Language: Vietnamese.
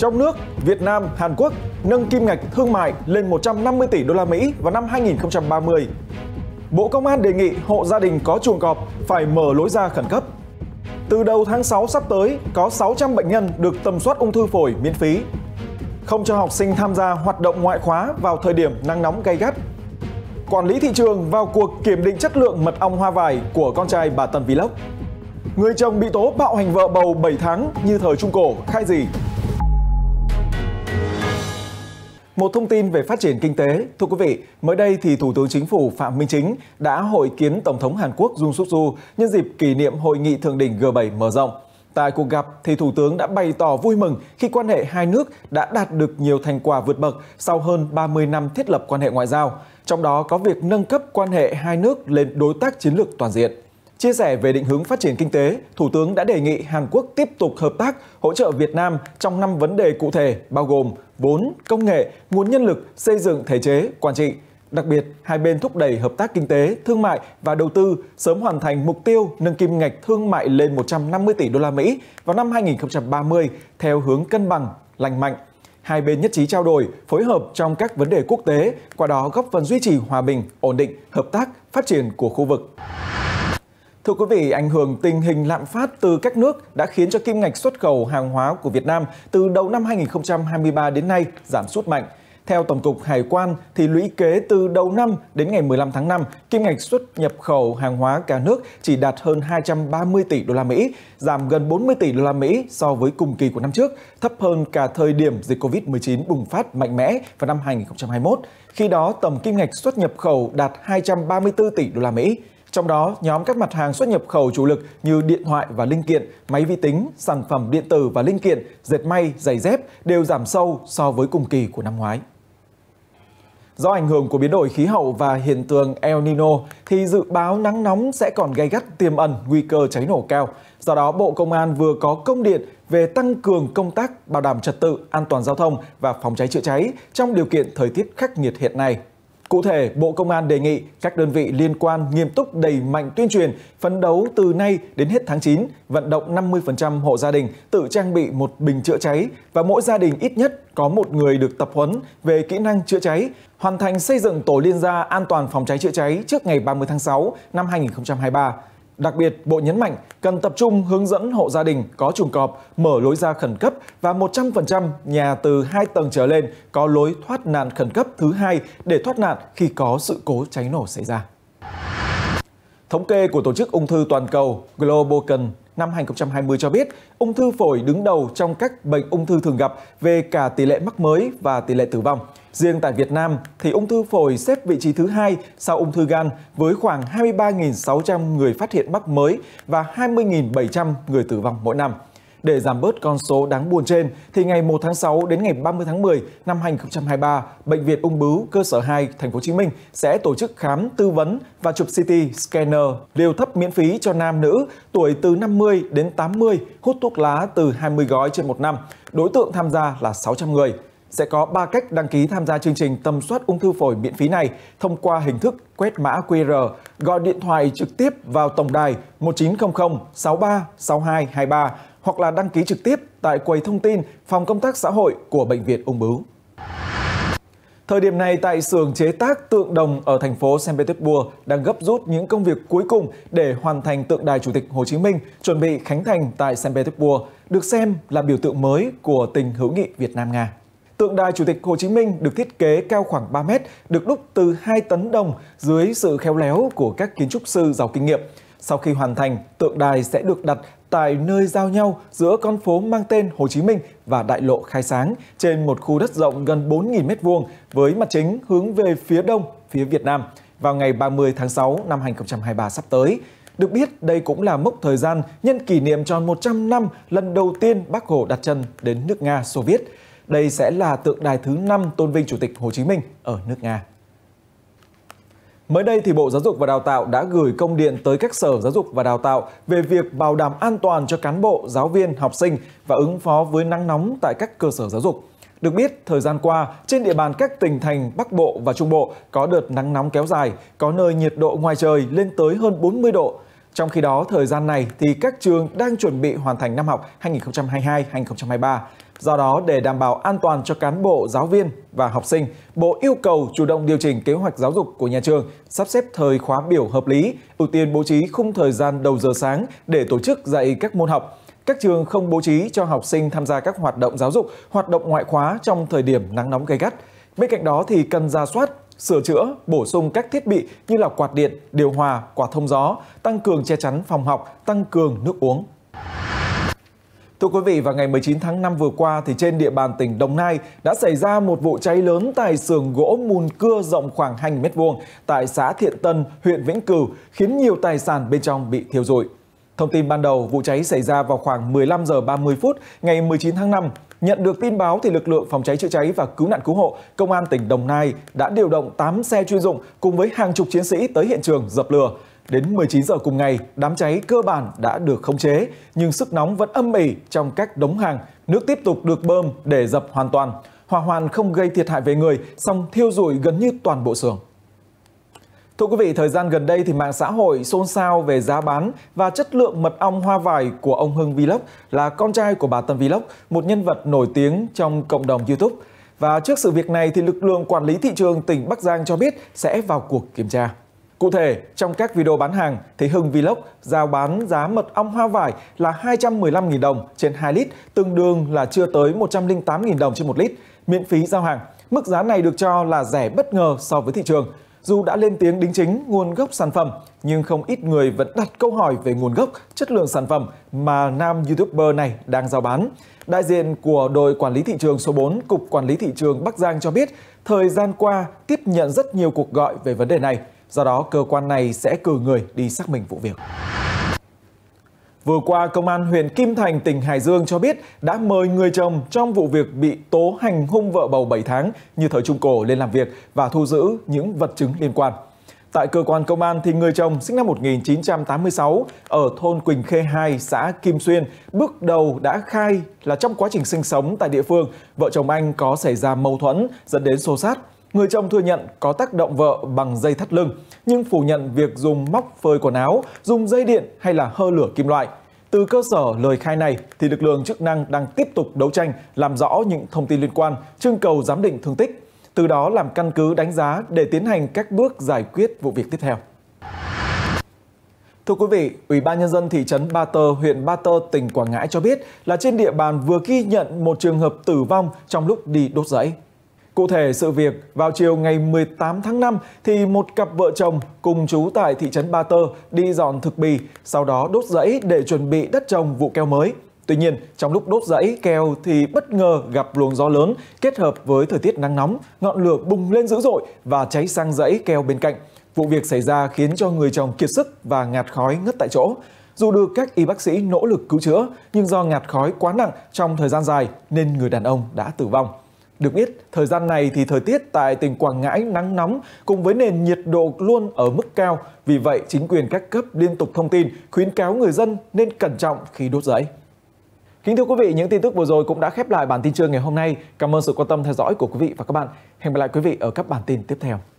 Trong nước, Việt Nam, Hàn Quốc nâng kim ngạch thương mại lên 150 tỷ đô la Mỹ vào năm 2030. Bộ Công an đề nghị hộ gia đình có chuồng cọp phải mở lối ra khẩn cấp. Từ đầu tháng 6 sắp tới, có 600 bệnh nhân được tầm soát ung thư phổi miễn phí. Không cho học sinh tham gia hoạt động ngoại khóa vào thời điểm nắng nóng gay gắt. Quản lý thị trường vào cuộc kiểm định chất lượng mật ong hoa vải của con trai bà Tần Vlog. Người chồng bị tố bạo hành vợ bầu 7 tháng như thời Trung Cổ khai gì? Một thông tin về phát triển kinh tế. Thưa quý vị, mới đây thì Thủ tướng Chính phủ Phạm Minh Chính đã hội kiến Tổng thống Hàn Quốc Jun Suk Yeol nhân dịp kỷ niệm hội nghị thượng đỉnh G7 mở rộng. Tại cuộc gặp thì Thủ tướng đã bày tỏ vui mừng khi quan hệ hai nước đã đạt được nhiều thành quả vượt bậc sau hơn 30 năm thiết lập quan hệ ngoại giao, trong đó có việc nâng cấp quan hệ hai nước lên đối tác chiến lược toàn diện. Chia sẻ về định hướng phát triển kinh tế, Thủ tướng đã đề nghị Hàn Quốc tiếp tục hợp tác hỗ trợ Việt Nam trong năm vấn đề cụ thể bao gồm vốn, công nghệ, nguồn nhân lực, xây dựng thể chế, quản trị. Đặc biệt, hai bên thúc đẩy hợp tác kinh tế, thương mại và đầu tư sớm hoàn thành mục tiêu nâng kim ngạch thương mại lên 150 tỷ đô la Mỹ vào năm 2030 theo hướng cân bằng, lành mạnh. Hai bên nhất trí trao đổi, phối hợp trong các vấn đề quốc tế, qua đó góp phần duy trì hòa bình, ổn định, hợp tác, phát triển của khu vực. Thưa quý vị, ảnh hưởng tình hình lạm phát từ các nước đã khiến cho kim ngạch xuất khẩu hàng hóa của Việt Nam từ đầu năm 2023 đến nay giảm sút mạnh. Theo Tổng cục Hải quan, thì lũy kế từ đầu năm đến ngày 15 tháng 5, kim ngạch xuất nhập khẩu hàng hóa cả nước chỉ đạt hơn 230 tỷ đô la Mỹ, giảm gần 40 tỷ đô la Mỹ so với cùng kỳ của năm trước, thấp hơn cả thời điểm dịch Covid-19 bùng phát mạnh mẽ vào năm 2021. Khi đó, tổng kim ngạch xuất nhập khẩu đạt 234 tỷ đô la Mỹ. Trong đó, nhóm các mặt hàng xuất nhập khẩu chủ lực như điện thoại và linh kiện, máy vi tính, sản phẩm điện tử và linh kiện, dệt may, giày dép đều giảm sâu so với cùng kỳ của năm ngoái. Do ảnh hưởng của biến đổi khí hậu và hiện tượng El Nino thì dự báo nắng nóng sẽ còn gây gắt tiềm ẩn nguy cơ cháy nổ cao. Do đó, Bộ Công an vừa có công điện về tăng cường công tác bảo đảm trật tự, an toàn giao thông và phòng cháy chữa cháy trong điều kiện thời tiết khắc nghiệt hiện nay. Cụ thể, Bộ Công an đề nghị các đơn vị liên quan nghiêm túc đẩy mạnh tuyên truyền, phấn đấu từ nay đến hết tháng 9, vận động 50% hộ gia đình tự trang bị một bình chữa cháy và mỗi gia đình ít nhất có một người được tập huấn về kỹ năng chữa cháy, hoàn thành xây dựng tổ liên gia an toàn phòng cháy chữa cháy trước ngày 30 tháng 6 năm 2023. Đặc biệt, Bộ nhấn mạnh cần tập trung hướng dẫn hộ gia đình có chuồng cọp mở lối ra khẩn cấp và 100% nhà từ 2 tầng trở lên có lối thoát nạn khẩn cấp thứ hai để thoát nạn khi có sự cố cháy nổ xảy ra. Thống kê của Tổ chức Ung thư Toàn cầu Globocan năm 2020 cho biết, ung thư phổi đứng đầu trong các bệnh ung thư thường gặp về cả tỷ lệ mắc mới và tỷ lệ tử vong. Riêng tại Việt Nam thì ung thư phổi xếp vị trí thứ hai sau ung thư gan với khoảng 23.600 người phát hiện mắc mới và 20.700 người tử vong mỗi năm. Để giảm bớt con số đáng buồn trên, thì ngày 1 tháng 6 đến ngày 30 tháng 10 năm 2023, Bệnh viện Ung bướu cơ sở 2 Thành phố Hồ Chí Minh sẽ tổ chức khám, tư vấn và chụp CT scanner liều thấp miễn phí cho nam nữ tuổi từ 50 đến 80 hút thuốc lá từ 20 gói trên một năm. Đối tượng tham gia là 600 người sẽ có 3 cách đăng ký tham gia chương trình tầm soát ung thư phổi miễn phí này thông qua hình thức quét mã QR, gọi điện thoại trực tiếp vào tổng đài 1900 63 6223 hoặc là đăng ký trực tiếp tại quầy thông tin phòng công tác xã hội của Bệnh viện Ung Bướu. Thời điểm này tại xưởng chế tác tượng đồng ở thành phố Saint Petersburg đang gấp rút những công việc cuối cùng để hoàn thành tượng đài Chủ tịch Hồ Chí Minh chuẩn bị khánh thành tại Saint Petersburg, được xem là biểu tượng mới của tình hữu nghị Việt Nam Nga. Tượng đài Chủ tịch Hồ Chí Minh được thiết kế cao khoảng 3 mét, được đúc từ 2 tấn đồng dưới sự khéo léo của các kiến trúc sư giàu kinh nghiệm. Sau khi hoàn thành, tượng đài sẽ được đặt tại nơi giao nhau giữa con phố mang tên Hồ Chí Minh và đại lộ khai sáng trên một khu đất rộng gần 4.000 m2 với mặt chính hướng về phía đông, phía Việt Nam vào ngày 30 tháng 6 năm 2023 sắp tới. Được biết, đây cũng là mốc thời gian nhân kỷ niệm tròn 100 năm lần đầu tiên Bác Hồ đặt chân đến nước Nga Xô Viết. Đây sẽ là tượng đài thứ 5 tôn vinh Chủ tịch Hồ Chí Minh ở nước Nga. Mới đây thì Bộ Giáo dục và Đào tạo đã gửi công điện tới các sở giáo dục và đào tạo về việc bảo đảm an toàn cho cán bộ, giáo viên, học sinh và ứng phó với nắng nóng tại các cơ sở giáo dục. Được biết, thời gian qua, trên địa bàn các tỉnh thành Bắc Bộ và Trung Bộ có đợt nắng nóng kéo dài, có nơi nhiệt độ ngoài trời lên tới hơn 40 độ. Trong khi đó, thời gian này thì các trường đang chuẩn bị hoàn thành năm học 2022-2023. Do đó, để đảm bảo an toàn cho cán bộ, giáo viên và học sinh, Bộ yêu cầu chủ động điều chỉnh kế hoạch giáo dục của nhà trường, sắp xếp thời khóa biểu hợp lý, ưu tiên bố trí khung thời gian đầu giờ sáng để tổ chức dạy các môn học. Các trường không bố trí cho học sinh tham gia các hoạt động giáo dục, hoạt động ngoại khóa trong thời điểm nắng nóng gay gắt. Bên cạnh đó thì cần ra soát, sửa chữa, bổ sung các thiết bị như là quạt điện, điều hòa, quạt thông gió, tăng cường che chắn phòng học, tăng cường nước uống. Thưa quý vị, vào ngày 19 tháng 5 vừa qua thì trên địa bàn tỉnh Đồng Nai đã xảy ra một vụ cháy lớn tại xưởng gỗ mùn cưa rộng khoảng 2 m vuông tại xã Thiện Tân, huyện Vĩnh Cửu, khiến nhiều tài sản bên trong bị thiêu rụi. Thông tin ban đầu, vụ cháy xảy ra vào khoảng 15 giờ 30 phút ngày 19 tháng 5. Nhận được tin báo thì lực lượng phòng cháy chữa cháy và cứu nạn cứu hộ công an tỉnh Đồng Nai đã điều động 8 xe chuyên dụng cùng với hàng chục chiến sĩ tới hiện trường dập lửa. Đến 19 giờ cùng ngày, đám cháy cơ bản đã được khống chế, nhưng sức nóng vẫn âm ỉ trong các đống hàng. Nước tiếp tục được bơm để dập hoàn toàn. Hỏa hoạn không gây thiệt hại về người, song thiêu rụi gần như toàn bộ xưởng. Thưa quý vị, thời gian gần đây thì mạng xã hội xôn xao về giá bán và chất lượng mật ong hoa vải của ông Hưng Vlog là con trai của bà Tân Vlog, một nhân vật nổi tiếng trong cộng đồng YouTube. Và trước sự việc này thì lực lượng quản lý thị trường tỉnh Bắc Giang cho biết sẽ vào cuộc kiểm tra. Cụ thể, trong các video bán hàng thì Hưng Vlog giao bán giá mật ong hoa vải là 215.000 đồng trên 2 lít, tương đương là chưa tới 108.000 đồng trên 1 lít, miễn phí giao hàng. Mức giá này được cho là rẻ bất ngờ so với thị trường. Dù đã lên tiếng đính chính nguồn gốc sản phẩm, nhưng không ít người vẫn đặt câu hỏi về nguồn gốc, chất lượng sản phẩm mà nam YouTuber này đang giao bán. Đại diện của đội quản lý thị trường số 4, Cục Quản lý Thị trường Bắc Giang cho biết, thời gian qua tiếp nhận rất nhiều cuộc gọi về vấn đề này. Do đó, cơ quan này sẽ cử người đi xác minh vụ việc. Vừa qua, Công an huyện Kim Thành, tỉnh Hải Dương cho biết đã mời người chồng trong vụ việc bị tố hành hung vợ bầu 7 tháng như thời Trung Cổ lên làm việc và thu giữ những vật chứng liên quan. Tại cơ quan công an thì người chồng sinh năm 1986 ở thôn Quỳnh Khê 2, xã Kim Xuyên bước đầu đã khai là trong quá trình sinh sống tại địa phương, vợ chồng anh có xảy ra mâu thuẫn dẫn đến xô sát. Người chồng thừa nhận có tác động vợ bằng dây thắt lưng, nhưng phủ nhận việc dùng móc phơi quần áo, dùng dây điện hay là hơ lửa kim loại. Từ cơ sở lời khai này thì lực lượng chức năng đang tiếp tục đấu tranh làm rõ những thông tin liên quan, trưng cầu giám định thương tích, từ đó làm căn cứ đánh giá để tiến hành các bước giải quyết vụ việc tiếp theo. Thưa quý vị, Ủy ban nhân dân thị trấn Ba Tơ, huyện Ba Tơ, tỉnh Quảng Ngãi cho biết là trên địa bàn vừa ghi nhận một trường hợp tử vong trong lúc đi đốt rẫy. Cụ thể sự việc vào chiều ngày 18 tháng 5 thì một cặp vợ chồng cùng chú tại thị trấn Ba Tơ đi dọn thực bì, sau đó đốt rẫy để chuẩn bị đất trồng vụ keo mới. Tuy nhiên, trong lúc đốt rẫy keo thì bất ngờ gặp luồng gió lớn kết hợp với thời tiết nắng nóng, ngọn lửa bùng lên dữ dội và cháy sang rẫy keo bên cạnh. Vụ việc xảy ra khiến cho người chồng kiệt sức và ngạt khói ngất tại chỗ. Dù được các y bác sĩ nỗ lực cứu chữa, nhưng do ngạt khói quá nặng trong thời gian dài nên người đàn ông đã tử vong. Được biết, thời gian này thì thời tiết tại tỉnh Quảng Ngãi nắng nóng cùng với nền nhiệt độ luôn ở mức cao. Vì vậy, chính quyền các cấp liên tục thông tin, khuyến cáo người dân nên cẩn trọng khi đốt giấy. Kính thưa quý vị, những tin tức vừa rồi cũng đã khép lại bản tin trưa ngày hôm nay. Cảm ơn sự quan tâm theo dõi của quý vị và các bạn. Hẹn gặp lại quý vị ở các bản tin tiếp theo.